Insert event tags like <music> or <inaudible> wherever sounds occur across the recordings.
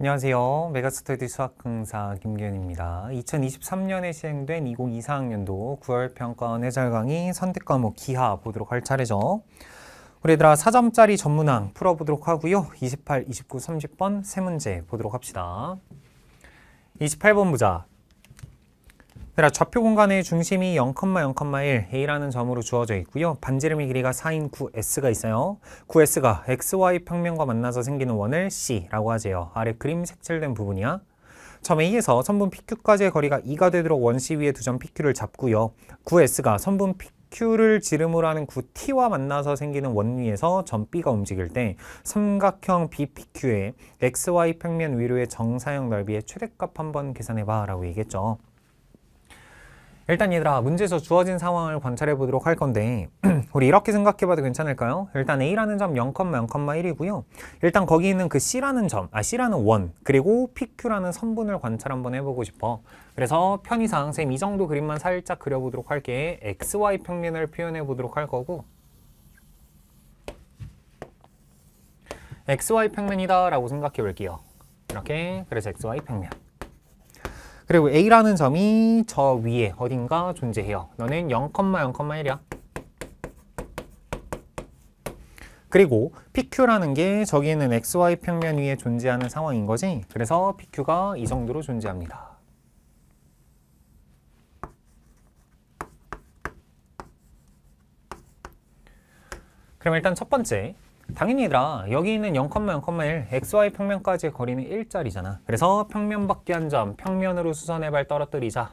안녕하세요. 메가스터디 수학 강사 김기현입니다. 2023년에 시행된 2024학년도 9월 평가원 해설 강의 선택 과목 기하 보도록 할 차례죠. 우리 얘들아 4점짜리 전문항 풀어보도록 하고요. 28, 29, 30번 세 문제 보도록 합시다. 28번 보자. 그러 좌표 공간의 중심이 0,0,1 A라는 점으로 주어져 있고요. 반지름의 길이가 4인 9S가 있어요. 9S가 XY 평면과 만나서 생기는 원을 C라고 하지요. 아래 그림 색칠된 부분이야. 점 A에서 선분 PQ까지의 거리가 2가 되도록 원 C 위에 두 점 PQ를 잡고요. 9S가 선분 PQ를 지름으로 하는 9T와 만나서 생기는 원 위에서 점 B가 움직일 때 삼각형 BPQ의 XY 평면 위로의 정사형 넓이의 최대값 한번 계산해봐 라고 얘기했죠. 일단 얘들아 문제에서 주어진 상황을 관찰해 보도록 할 건데 <clears throat> 우리 이렇게 생각해 봐도 괜찮을까요? 일단 A라는 점 0, 0,1이고요 일단 거기 있는 그 C라는 점, 아 C라는 원 그리고 PQ라는 선분을 관찰 한번 해보고 싶어 그래서 편의상 쌤이 정도 그림만 살짝 그려보도록 할게 XY 평면을 표현해 보도록 할 거고 XY 평면이다 라고 생각해 볼게요 이렇게 그래서 XY 평면 그리고 A라는 점이 저 위에 어딘가 존재해요. 너는 0,0,1이야. 그리고 PQ라는 게 저기 있는 XY 평면 위에 존재하는 상황인 거지. 그래서 PQ가 이 정도로 존재합니다. 그럼 일단 첫 번째 당연히 얘 여기 있는 0,0,1 xy 평면까지의 거리는 1짜리잖아 그래서 평면 밖에 한 점 평면으로 수선해발 떨어뜨리자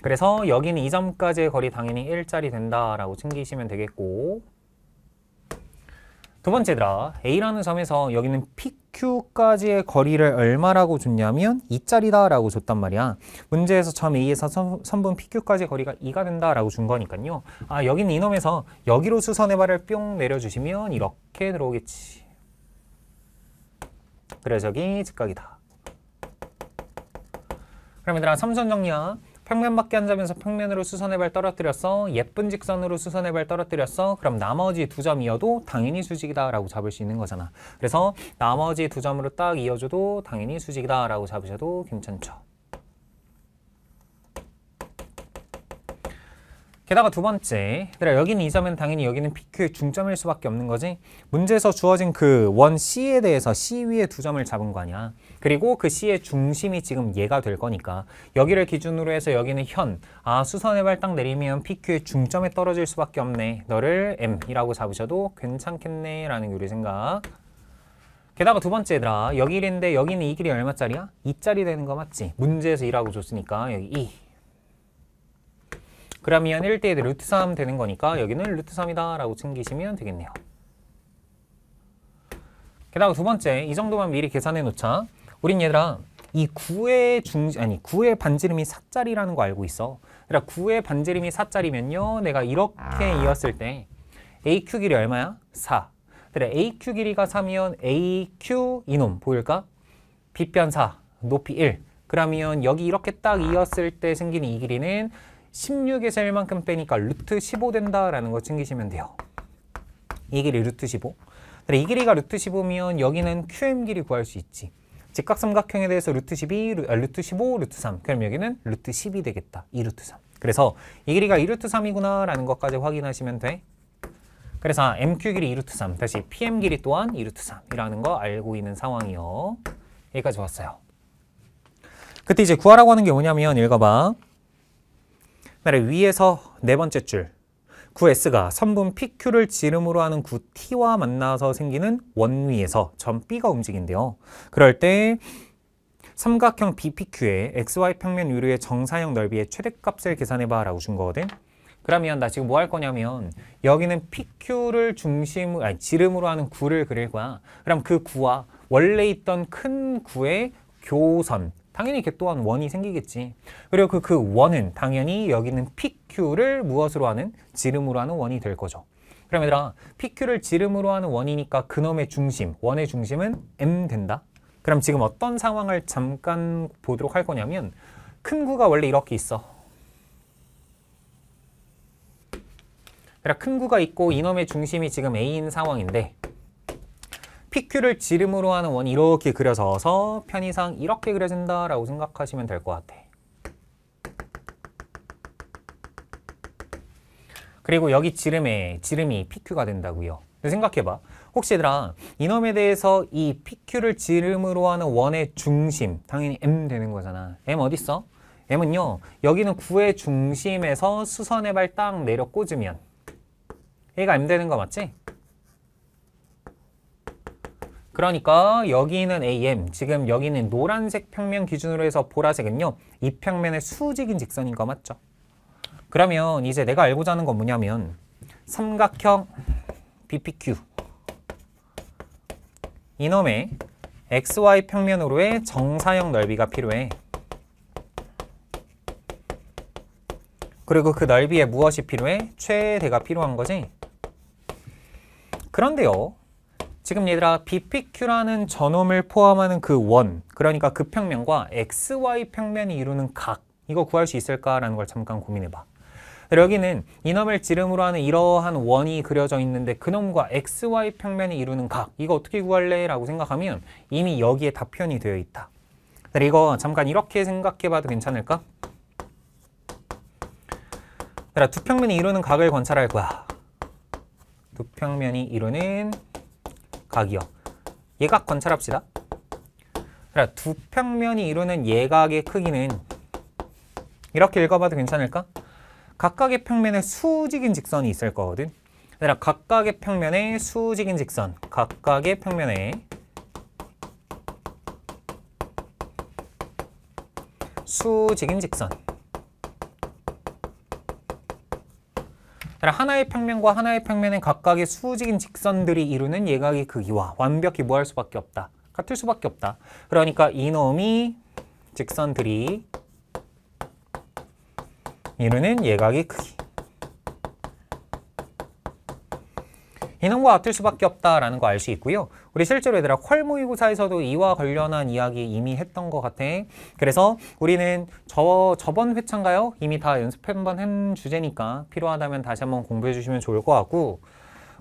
그래서 여기는 이점까지의 거리 당연히 1짜리 된다라고 챙기시면 되겠고 두 번째 얘들아 A라는 점에서 여기는 PQ까지의 거리를 얼마라고 줬냐면 2짜리다 라고 줬단 말이야 문제에서 점 A에서 선, 분 PQ까지의 거리가 2가 된다 라고 준 거니까요 아 여기는 이놈에서 여기로 수선의 발을 뿅 내려주시면 이렇게 들어오겠지 그래서 여기 직각이다 그럼 얘들아 3선 정리야 평면밖에 안 잡으면서 평면으로 수선의발 떨어뜨렸어. 예쁜 직선으로 수선의발 떨어뜨렸어. 그럼 나머지 두 점이어도 당연히 수직이다라고 잡을 수 있는 거잖아. 그래서 나머지 두 점으로 딱 이어줘도 당연히 수직이다라고 잡으셔도 괜찮죠. 게다가 두 번째, 얘들아 여기는 이점은 당연히 여기는 PQ의 중점일 수밖에 없는 거지 문제에서 주어진 그 원 C에 대해서 C 위에 두 점을 잡은 거 아니야 그리고 그 C의 중심이 지금 얘가 될 거니까 여기를 기준으로 해서 여기는 현, 아 수선의 발딱 내리면 PQ의 중점에 떨어질 수밖에 없네 너를 M이라고 잡으셔도 괜찮겠네 라는 요리 생각 게다가 두 번째 얘들아 여기 1인데 여기는 이 길이 얼마짜리야? 2짜리 되는 거 맞지? 문제에서 2라고 줬으니까 여기 2 그러면 1대1 루트 3 되는 거니까 여기는 루트 3이다 라고 챙기시면 되겠네요. 게다가 그 두 번째, 이 정도만 미리 계산해 놓자. 우린 얘들아, 이 9의 중 아니 9의 반지름이 4짜리라는 거 알고 있어. 그러니까 9의 반지름이 4짜리면요. 내가 이렇게 아. 이었을 때 AQ 길이 얼마야? 4. 그래 AQ 길이가 3이면 AQ 이놈 보일까? 빗변 4, 높이 1. 그러면 여기 이렇게 딱 아. 이었을 때 생기는 이 길이는 16에서 1만큼 빼니까 루트 15 된다라는 거 챙기시면 돼요. 이 길이 루트 15. 이 길이가 루트 15면 여기는 QM 길이 구할 수 있지. 직각삼각형에 대해서 루트 12, 루, 아, 루트 15, 루트 3. 그럼 여기는 루트 10이 되겠다. 2루트 3. 그래서 이 길이가 2루트 3이구나 라는 것까지 확인하시면 돼. 그래서 MQ 길이 2루트 3, 다시 PM 길이 또한 2루트 3이라는 거 알고 있는 상황이요. 여기까지 왔어요. 그때 이제 구하라고 하는 게 뭐냐면 읽어봐. 그다 위에서 네 번째 줄 9S가 선분 PQ를 지름으로 하는 9 T와 만나서 생기는 원위에서 점 B가 움직인데요. 그럴 때 삼각형 BPQ의 XY 평면 위로의 정사형 넓이의 최대값을 계산해봐 라고 준 거거든. 그러면 나 지금 뭐 할 거냐면 여기는 PQ를 중심, 아니 지름으로 하는 9를 그릴 거야. 그럼 그9와 원래 있던 큰9의 교선, 당연히 객또한 원이 생기겠지. 그리고 그, 그 원은 당연히 여기는 PQ를 무엇으로 하는? 지름으로 하는 원이 될 거죠. 그럼 얘들아, PQ를 지름으로 하는 원이니까 그놈의 중심, 원의 중심은 M 된다. 그럼 지금 어떤 상황을 잠깐 보도록 할 거냐면 큰 구가 원래 이렇게 있어. 그래, 큰 구가 있고 이놈의 중심이 지금 A인 상황인데 PQ를 지름으로 하는 원 이렇게 그려져서 편의상 이렇게 그려진다라고 생각하시면 될 것 같아. 그리고 여기 지름에 지름이 PQ가 된다고요. 생각해봐. 혹시 얘들아 이놈에 대해서 이 PQ를 지름으로 하는 원의 중심 당연히 M 되는 거잖아. M 어딨어? M은요. 여기는 9의 중심에서 수선의 발 딱 내려 꽂으면 얘가 M 되는 거 맞지? 그러니까 여기는 AM, 지금 여기는 노란색 평면 기준으로 해서 보라색은요. 이 평면의 수직인 직선인 거 맞죠? 그러면 이제 내가 알고자 하는 건 뭐냐면 삼각형 BPQ 이놈의 XY 평면으로의 정사형 넓이가 필요해. 그리고 그 넓이에 무엇이 필요해? 최대가 필요한 거지. 그런데요. 지금 얘들아 BPQ라는 전음을 포함하는 그 원, 그러니까 그 평면과 XY 평면이 이루는 각, 이거 구할 수 있을까라는 걸 잠깐 고민해봐. 여기는 이놈을 지름으로 하는 이러한 원이 그려져 있는데 그놈과 XY 평면이 이루는 각, 이거 어떻게 구할래? 라고 생각하면 이미 여기에 다 표현이 되어 있다. 이거 잠깐 이렇게 생각해봐도 괜찮을까? 두 평면이 이루는 각을 관찰할 거야. 두 평면이 이루는 각이요. 예각 관찰합시다. 두 평면이 이루는 예각의 크기는 이렇게 읽어봐도 괜찮을까? 각각의 평면에 수직인 직선이 있을 거거든. 그러니까 각각의 평면에 수직인 직선, 각각의 평면에 수직인 직선. 하나의 평면과 하나의 평면은 각각의 수직인 직선들이 이루는 예각의 크기와 완벽히 모할 수밖에 없다. 같을 수밖에 없다. 그러니까 이놈이 직선들이 이루는 예각의 크기. 인원과 같을 수밖에 없다라는 거 알 수 있고요. 우리 실제로 얘들아 퀄 모의고사에서도 이와 관련한 이야기 이미 했던 것 같아. 그래서 우리는 저, 저번 회차인가요? 이미 다 연습 한번 한 주제니까 필요하다면 다시 한번 공부해 주시면 좋을 것 같고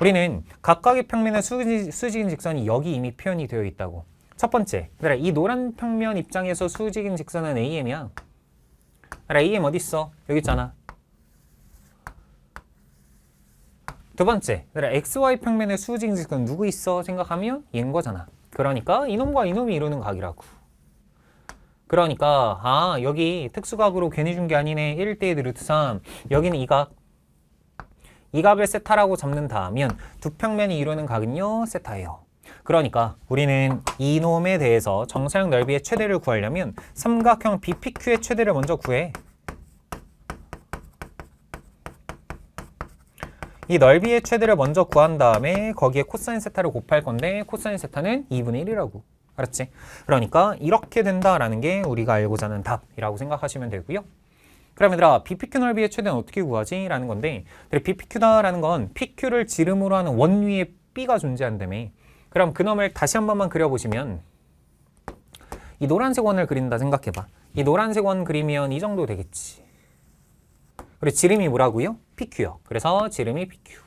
우리는 각각의 평면의 수직, 수직인 직선이 여기 이미 표현이 되어 있다고. 첫 번째, 얘들아 이 노란 평면 입장에서 수직인 직선은 AM이야. 얘들아 AM 어디 있어? 여기 있잖아. 두 번째, XY 평면의 수직직은 누구 있어 생각하면 얘인 거잖아. 그러니까 이놈과 이놈이 이루는 각이라고. 그러니까 아 여기 특수각으로 괜히 준 게 아니네 1대1 루트 3 여기는 이 각. 이 각을 세타라고 잡는다면 두 평면이 이루는 각은요 세타예요. 그러니까 우리는 이놈에 대해서 정사형 넓이의 최대를 구하려면 삼각형 BPQ의 최대를 먼저 구해. 이 넓이의 최대를 먼저 구한 다음에 거기에 코사인 세타를 곱할 건데 코사인 세타는 2분의 1이라고. 알았지? 그러니까 이렇게 된다라는 게 우리가 알고자 하는 답이라고 생각하시면 되고요. 그럼 얘들아 BPQ 넓이의 최대는 어떻게 구하지? 라는 건데 BPQ다라는 건 PQ를 지름으로 하는 원위에 B가 존재한다며 그럼 그놈을 다시 한 번만 그려보시면 이 노란색 원을 그린다 생각해봐 이 노란색 원 그리면 이 정도 되겠지 그리고 지름이 뭐라고요? PQ요. 그래서 지름이 PQ.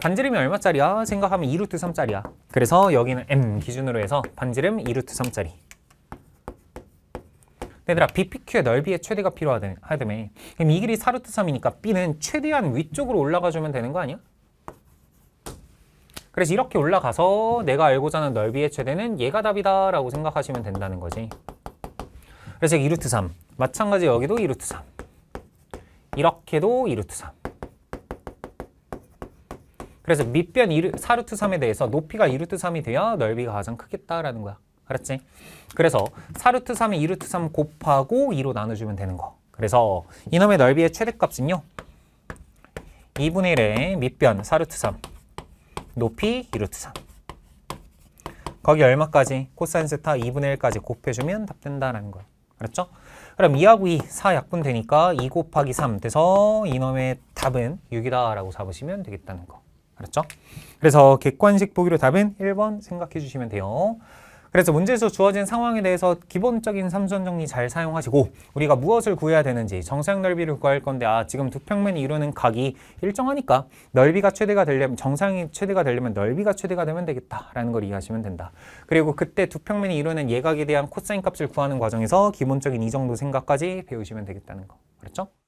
반지름이 얼마짜리야? 생각하면 2루트 3짜리야. 그래서 여기는 M 기준으로 해서 반지름 2루트 3짜리. 얘들아 BPQ의 넓이의 최대가 필요하다며 그럼 이 길이 4루트 3이니까 B는 최대한 위쪽으로 올라가주면 되는 거 아니야? 그래서 이렇게 올라가서 내가 알고자 하는 넓이의 최대는 얘가 답이다 라고 생각하시면 된다는 거지 그래서 2루트 3. 마찬가지 여기도 2루트 3. 이렇게도 2루트 3. 그래서 밑변 2루, 4루트 3에 대해서 높이가 2루트 3이 돼야 넓이가 가장 크겠다라는 거야. 알았지? 그래서 4루트 3에 2루트 3 곱하고 2로 나눠주면 되는 거. 그래서 이놈의 넓이의 최대값은요. 2분의 1의 밑변 4루트 3, 높이 2루트 3. 거기 얼마까지? 코사인 세타 2분의 1까지 곱해주면 답된다라는 거야. 알았죠? 그럼 2하고 2, 4 약분 되니까 2 곱하기 3 돼서 이놈의 답은 6이다라고 잡으시면 되겠다는 거. 알았죠? 그래서 객관식 보기로 답은 1번 생각해 주시면 돼요. 그래서 문제에서 주어진 상황에 대해서 기본적인 삼선 정리 잘 사용하시고 우리가 무엇을 구해야 되는지 정상 넓이를 구할 건데 아 지금 두 평면이 이루는 각이 일정하니까 넓이가 최대가 되려면 정상이 최대가 되려면 넓이가 최대가 되면 되겠다라는 걸 이해하시면 된다. 그리고 그때 두 평면이 이루는 예각에 대한 코사인 값을 구하는 과정에서 기본적인 이 정도 생각까지 배우시면 되겠다는 거. 그렇죠?